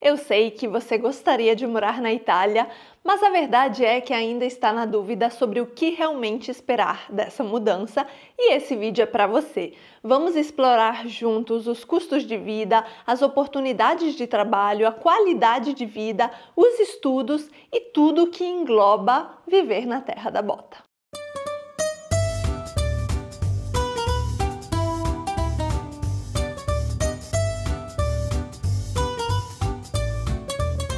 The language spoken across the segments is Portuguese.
Eu sei que você gostaria de morar na Itália, mas a verdade é que ainda está na dúvida sobre o que realmente esperar dessa mudança e esse vídeo é para você. Vamos explorar juntos os custos de vida, as oportunidades de trabalho, a qualidade de vida, os estudos e tudo o que engloba viver na terra da bota.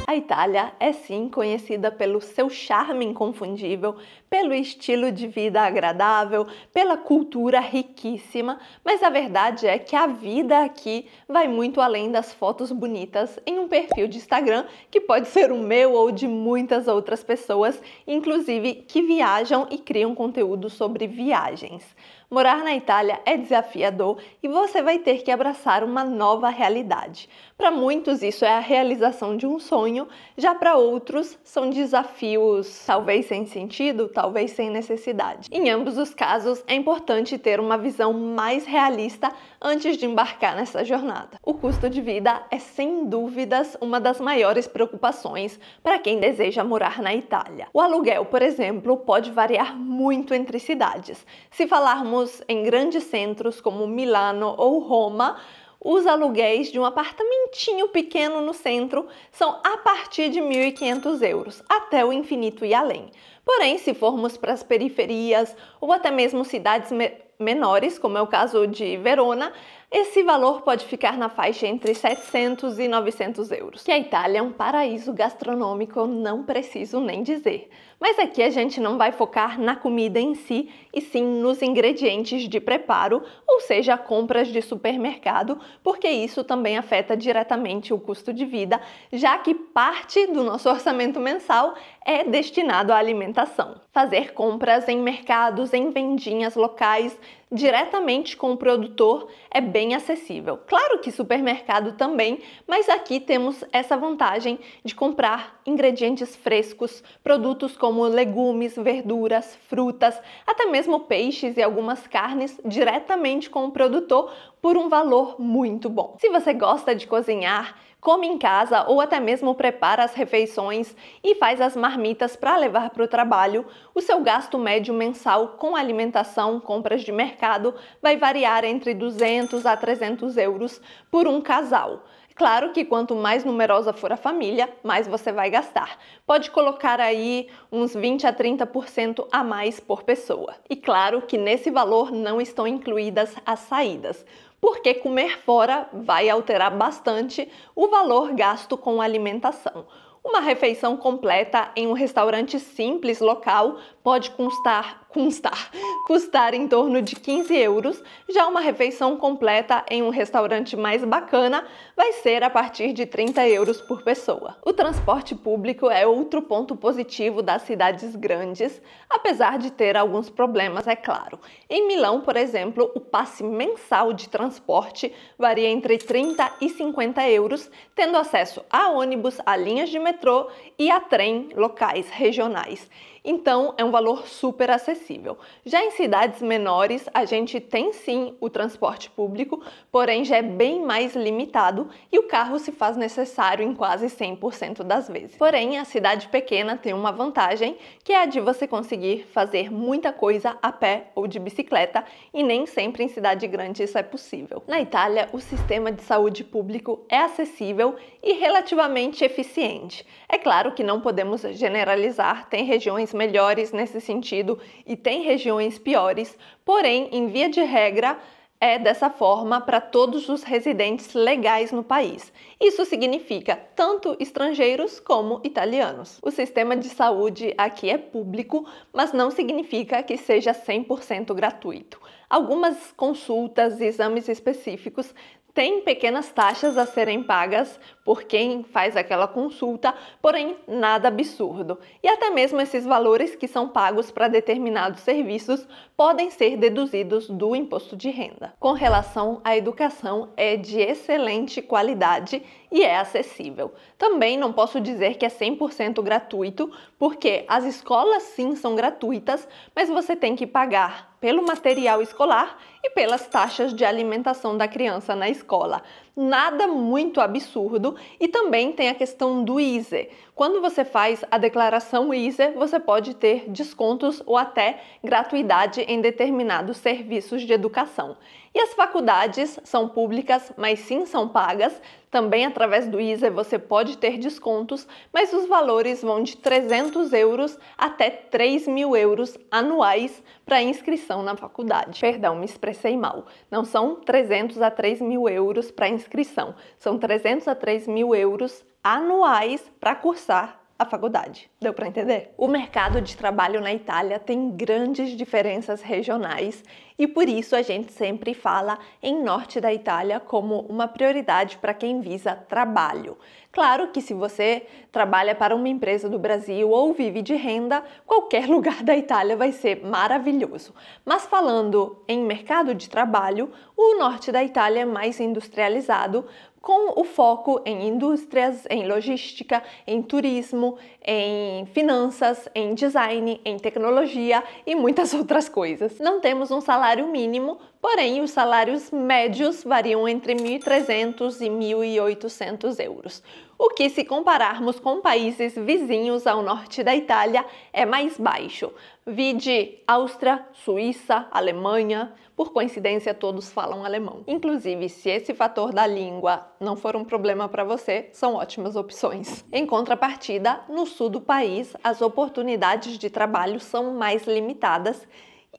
A Itália é sim conhecida pelo seu charme inconfundível, pelo estilo de vida agradável, pela cultura riquíssima, mas a verdade é que a vida aqui vai muito além das fotos bonitas em um perfil de Instagram que pode ser o meu ou de muitas outras pessoas, inclusive que viajam e criam conteúdo sobre viagens. Morar na Itália é desafiador e você vai ter que abraçar uma nova realidade. Para muitos, isso é a realização de um sonho, já para outros, são desafios talvez sem sentido, talvez sem necessidade. Em ambos os casos, é importante ter uma visão mais realista antes de embarcar nessa jornada. O custo de vida é sem dúvidas uma das maiores preocupações para quem deseja morar na Itália. O aluguel, por exemplo, pode variar muito entre cidades. Se falarmos em grandes centros como Milano ou Roma, os aluguéis de um apartamentinho pequeno no centro são a partir de 1.500 euros, até o infinito e além. Porém, se formos para as periferias ou até mesmo cidades menores, como é o caso de Verona, esse valor pode ficar na faixa entre 700 e 900 euros. Que a Itália é um paraíso gastronômico, não preciso nem dizer. Mas aqui a gente não vai focar na comida em si, e sim nos ingredientes de preparo, ou seja, compras de supermercado, porque isso também afeta diretamente o custo de vida, já que parte do nosso orçamento mensal é destinado à alimentação. Fazer compras em mercados, em vendinhas locais, diretamente com o produtor é bem acessível. Claro que supermercado também, mas aqui temos essa vantagem de comprar ingredientes frescos, produtos como legumes, verduras, frutas, até mesmo peixes e algumas carnes diretamente com o produtor por um valor muito bom. Se você gosta de cozinhar, come em casa ou até mesmo prepara as refeições e faz as marmitas para levar para o trabalho, o seu gasto médio mensal com alimentação, compras de mercado, vai variar entre 200 a 300 euros por um casal. Claro que quanto mais numerosa for a família, mais você vai gastar. Pode colocar aí uns 20 a 30% a mais por pessoa. E claro que nesse valor não estão incluídas as saídas porque comer fora vai alterar bastante o valor gasto com alimentação. Uma refeição completa em um restaurante simples local pode custar, custar, custar em torno de 15 euros, já uma refeição completa em um restaurante mais bacana vai ser a partir de 30 euros por pessoa. O transporte público é outro ponto positivo das cidades grandes, apesar de ter alguns problemas, é claro. Em Milão, por exemplo, o passe mensal de transporte varia entre 30 e 50 euros, tendo acesso a ônibus, a linhas de metrô e a trem locais regionais. Então, é um valor super acessível. Já em cidades menores, a gente tem sim o transporte público, porém já é bem mais limitado e o carro se faz necessário em quase 100% das vezes. Porém, a cidade pequena tem uma vantagem, que é a de você conseguir fazer muita coisa a pé ou de bicicleta, e nem sempre em cidade grande isso é possível. Na Itália, o sistema de saúde público é acessível e relativamente eficiente. É claro que não podemos generalizar, tem regiões melhores nesse sentido e tem regiões piores, porém, em via de regra, é dessa forma para todos os residentes legais no país. Isso significa tanto estrangeiros como italianos. O sistema de saúde aqui é público, mas não significa que seja 100% gratuito. Algumas consultas e exames específicos tem pequenas taxas a serem pagas por quem faz aquela consulta, porém nada absurdo. E até mesmo esses valores que são pagos para determinados serviços podem ser deduzidos do imposto de renda. Com relação à educação, é de excelente qualidade e é acessível. Também não posso dizer que é 100% gratuito, porque as escolas sim são gratuitas, mas você tem que pagar pelo material escolar e pelas taxas de alimentação da criança na escola. Nada muito absurdo e também tem a questão do ISE. Quando você faz a declaração ISE, você pode ter descontos ou até gratuidade em determinados serviços de educação. E as faculdades são públicas, mas sim são pagas. Também através do ISE você pode ter descontos, mas os valores vão de 300 euros até 3 mil euros anuais para inscrição na faculdade. Perdão, me expressei expressei mal. Não são 300 a 3 mil euros para inscrição, são 300 a 3 mil euros anuais para cursar a faculdade. Deu para entender? O mercado de trabalho na Itália tem grandes diferenças regionais e por isso a gente sempre fala em norte da Itália como uma prioridade para quem visa trabalho. Claro que se você trabalha para uma empresa do Brasil ou vive de renda, qualquer lugar da Itália vai ser maravilhoso. Mas falando em mercado de trabalho, o norte da Itália é mais industrializado, com o foco em indústrias, em logística, em turismo, em finanças, em design, em tecnologia e muitas outras coisas. Não temos um salário salário mínimo, porém os salários médios variam entre 1.300 e 1.800 euros, o que, se compararmos com países vizinhos ao norte da Itália, é mais baixo. Vide Áustria, Suíça, Alemanha. Por coincidência, todos falam alemão. Inclusive, se esse fator da língua não for um problema para você, são ótimas opções. Em contrapartida, no sul do país, as oportunidades de trabalho são mais limitadas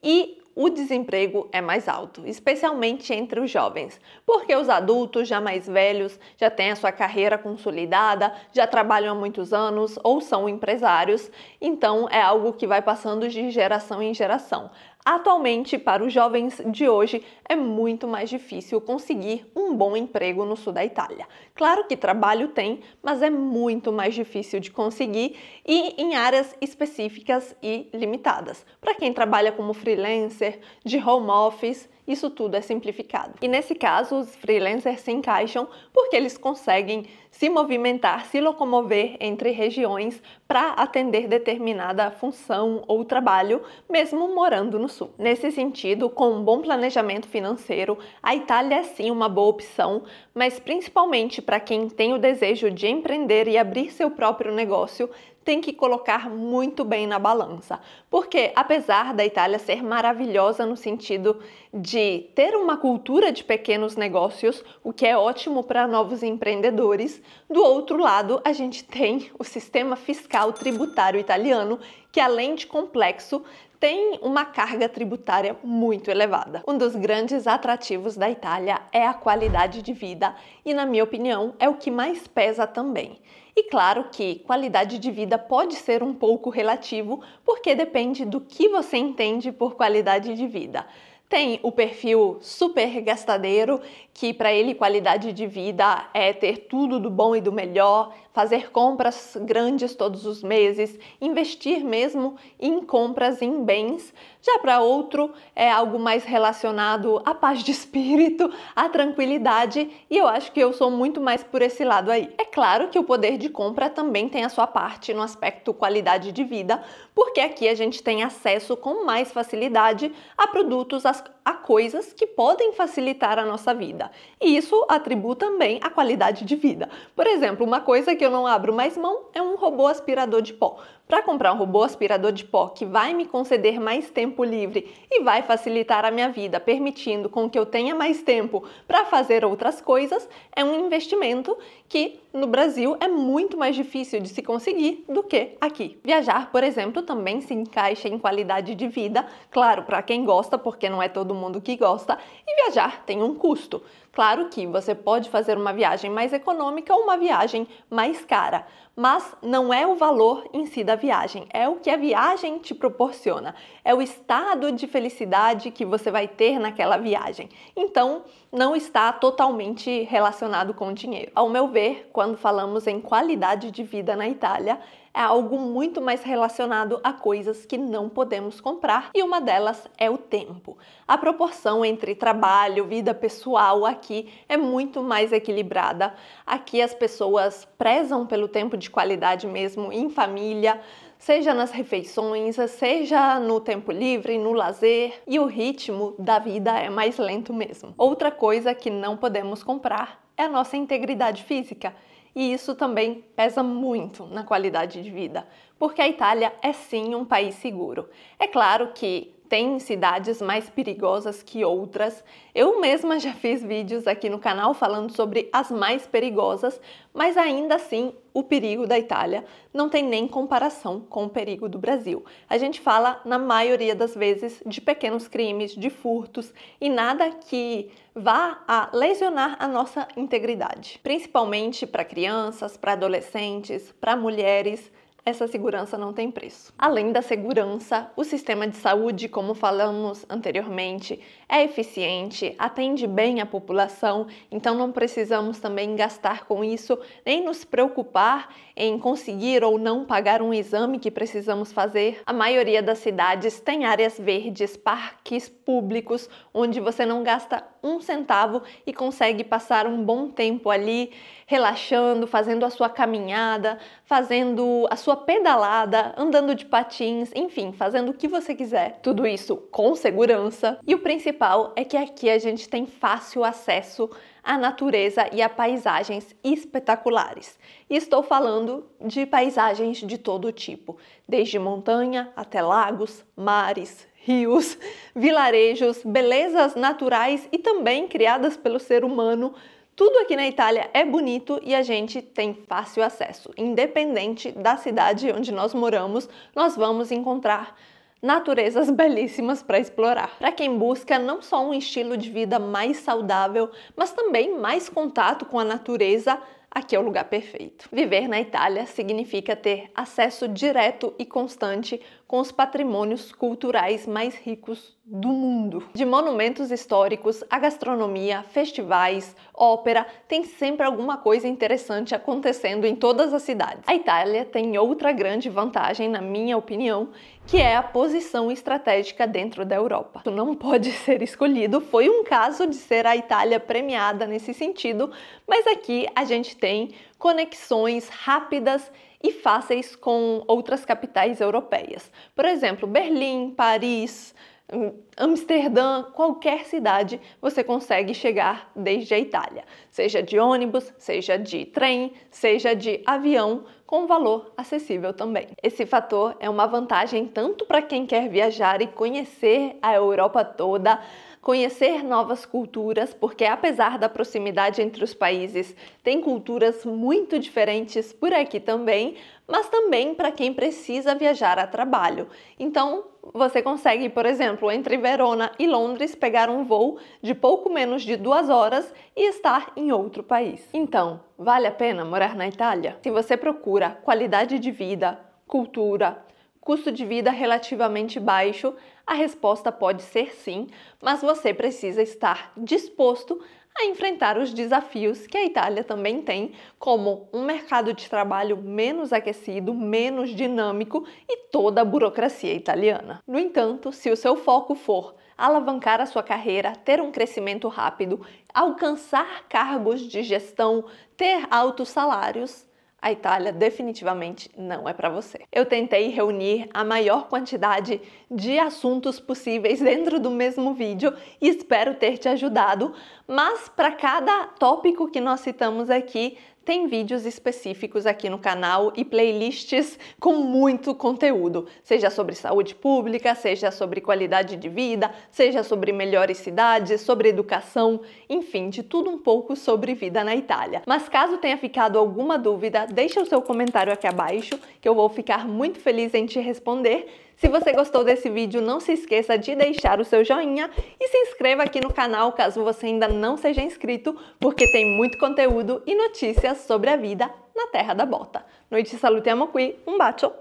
e o desemprego é mais alto, especialmente entre os jovens, porque os adultos já mais velhos já têm a sua carreira consolidada, já trabalham há muitos anos ou são empresários, então é algo que vai passando de geração em geração. Atualmente, para os jovens de hoje, é muito mais difícil conseguir um bom emprego no sul da Itália. Claro que trabalho tem, mas é muito mais difícil de conseguir e em áreas específicas e limitadas. Para quem trabalha como freelancer, freelancer, de home office, isso tudo é simplificado. E nesse caso, os freelancers se encaixam porque eles conseguem se movimentar, se locomover entre regiões para atender determinada função ou trabalho, mesmo morando no sul. Nesse sentido, com um bom planejamento financeiro, a Itália é sim uma boa opção, mas principalmente para quem tem o desejo de empreender e abrir seu próprio negócio, tem que colocar muito bem na balança, porque apesar da Itália ser maravilhosa no sentido de ter uma cultura de pequenos negócios, o que é ótimo para novos empreendedores, do outro lado a gente tem o sistema fiscal tributário italiano, que além de complexo, tem uma carga tributária muito elevada. Um dos grandes atrativos da Itália é a qualidade de vida e, na minha opinião, é o que mais pesa também. E claro que qualidade de vida pode ser um pouco relativo, porque depende do que você entende por qualidade de vida. Tem o perfil super gastadeiro, que para ele qualidade de vida é ter tudo do bom e do melhor, fazer compras grandes todos os meses, investir mesmo em compras em bens. Já para outro é algo mais relacionado à paz de espírito, à tranquilidade, e eu acho que eu sou muito mais por esse lado aí. É claro que o poder de compra também tem a sua parte no aspecto qualidade de vida, porque aqui a gente tem acesso com mais facilidade a produtos, as a coisas que podem facilitar a nossa vida. E isso atribui também a qualidade de vida. Por exemplo, uma coisa que eu não abro mais mão é um robô aspirador de pó. Para comprar um robô aspirador de pó que vai me conceder mais tempo livre e vai facilitar a minha vida, permitindo com que eu tenha mais tempo para fazer outras coisas, é um investimento que no Brasil é muito mais difícil de se conseguir do que aqui. Viajar, por exemplo, também se encaixa em qualidade de vida, claro, para quem gosta, porque não é todo mundo que gosta, e viajar tem um custo. Claro que você pode fazer uma viagem mais econômica ou uma viagem mais cara, mas não é o valor em si da viagem, é o que a viagem te proporciona, é o estado de felicidade que você vai ter naquela viagem. Então, não está totalmente relacionado com o dinheiro. Ao meu ver, quando falamos em qualidade de vida na Itália, é algo muito mais relacionado a coisas que não podemos comprar, e uma delas é o tempo. A proporção entre trabalho, vida pessoal aqui é muito mais equilibrada. Aqui as pessoas prezam pelo tempo de qualidade mesmo em família, seja nas refeições, seja no tempo livre, no lazer, e o ritmo da vida é mais lento mesmo. Outra coisa que não podemos comprar é a nossa integridade física. E isso também pesa muito na qualidade de vida, porque a Itália é sim um país seguro. É claro que tem cidades mais perigosas que outras. Eu mesma já fiz vídeos aqui no canal falando sobre as mais perigosas, mas ainda assim o perigo da Itália não tem nem comparação com o perigo do Brasil. A gente fala, na maioria das vezes, de pequenos crimes, de furtos e nada que vá a lesionar a nossa integridade, principalmente para crianças, para adolescentes, para mulheres essa segurança não tem preço. Além da segurança, o sistema de saúde, como falamos anteriormente, é eficiente, atende bem a população, então não precisamos também gastar com isso, nem nos preocupar em conseguir ou não pagar um exame que precisamos fazer. A maioria das cidades tem áreas verdes, parques públicos, onde você não gasta um centavo e consegue passar um bom tempo ali relaxando, fazendo a sua caminhada, fazendo a sua pedalada, andando de patins, enfim, fazendo o que você quiser. Tudo isso com segurança. E o principal é que aqui a gente tem fácil acesso à natureza e a paisagens espetaculares. E estou falando de paisagens de todo tipo, desde montanha até lagos, mares, rios, vilarejos, belezas naturais e também criadas pelo ser humano. Tudo aqui na Itália é bonito e a gente tem fácil acesso. Independente da cidade onde nós moramos, nós vamos encontrar naturezas belíssimas para explorar. Para quem busca não só um estilo de vida mais saudável, mas também mais contato com a natureza, aqui é o lugar perfeito. Viver na Itália significa ter acesso direto e constante com os patrimônios culturais mais ricos do mundo. De monumentos históricos a gastronomia, festivais, ópera, tem sempre alguma coisa interessante acontecendo em todas as cidades. A Itália tem outra grande vantagem, na minha opinião, que é a posição estratégica dentro da Europa. Isso não pode ser escolhido, foi um caso de ser a Itália premiada nesse sentido, mas aqui a gente tem conexões rápidas e fáceis com outras capitais europeias. Por exemplo, Berlim, Paris, hum, Amsterdã, qualquer cidade, você consegue chegar desde a Itália, seja de ônibus, seja de trem, seja de avião, com valor acessível também. Esse fator é uma vantagem tanto para quem quer viajar e conhecer a Europa toda, conhecer novas culturas, porque apesar da proximidade entre os países, tem culturas muito diferentes por aqui também, mas também para quem precisa viajar a trabalho. Então, você consegue, por exemplo, entre Verona e Londres, pegar um voo de pouco menos de duas horas e estar em outro país. Então, vale a pena morar na Itália? Se você procura qualidade de vida, cultura, Custo de vida relativamente baixo? A resposta pode ser sim, mas você precisa estar disposto a enfrentar os desafios que a Itália também tem, como um mercado de trabalho menos aquecido, menos dinâmico e toda a burocracia italiana. No entanto, se o seu foco for alavancar a sua carreira, ter um crescimento rápido, alcançar cargos de gestão, ter altos salários, a Itália definitivamente não é para você. Eu tentei reunir a maior quantidade de assuntos possíveis dentro do mesmo vídeo e espero ter te ajudado, mas para cada tópico que nós citamos aqui, tem vídeos específicos aqui no canal e playlists com muito conteúdo, seja sobre saúde pública, seja sobre qualidade de vida, seja sobre melhores cidades, sobre educação, enfim, de tudo um pouco sobre vida na Itália. Mas caso tenha ficado alguma dúvida, deixa o seu comentário aqui abaixo que eu vou ficar muito feliz em te responder. Se você gostou desse vídeo, não se esqueça de deixar o seu joinha e se inscreva aqui no canal caso você ainda não seja inscrito, porque tem muito conteúdo e notícias sobre a vida na Terra da Bota. Noite amo qui, um bacio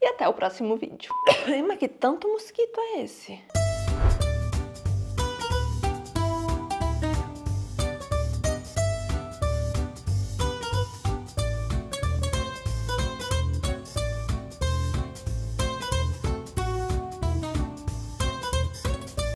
e até o próximo vídeo. Mas que tanto mosquito é esse?